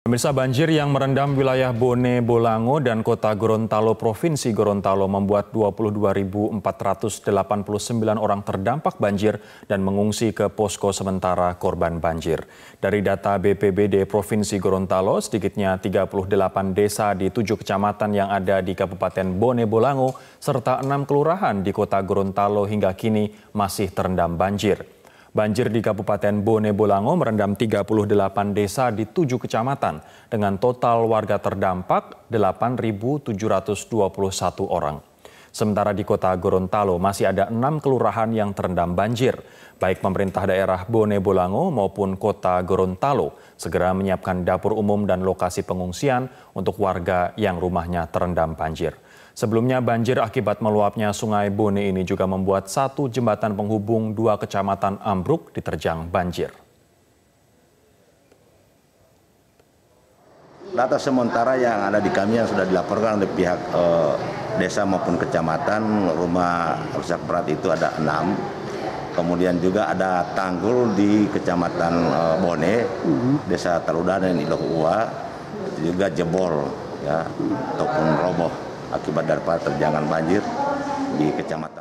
Pemirsa banjir yang merendam wilayah Bone Bolango dan kota Gorontalo Provinsi Gorontalo membuat 22.489 orang terdampak banjir dan mengungsi ke posko sementara korban banjir. Dari data BPBD Provinsi Gorontalo, sedikitnya 38 desa di tujuh kecamatan yang ada di Kabupaten Bone Bolango serta enam kelurahan di kota Gorontalo hingga kini masih terendam banjir. Banjir di Kabupaten Bone Bolango merendam 38 desa di 7 kecamatan dengan total warga terdampak 8.721 orang. Sementara di kota Gorontalo masih ada enam kelurahan yang terendam banjir. Baik pemerintah daerah Bone Bolango maupun kota Gorontalo segera menyiapkan dapur umum dan lokasi pengungsian untuk warga yang rumahnya terendam banjir. Sebelumnya banjir akibat meluapnya sungai Bone ini juga membuat satu jembatan penghubung dua kecamatan ambruk diterjang banjir. Data sementara yang ada di kami yang sudah dilaporkan oleh pihak eh, desa maupun kecamatan rumah rusak berat itu ada enam. Kemudian juga ada tanggul di kecamatan eh, Bone, mhm. desa Taruda dan Ilohua juga jebol ya ataupun roboh akibat daripada terjangan banjir di kecamatan.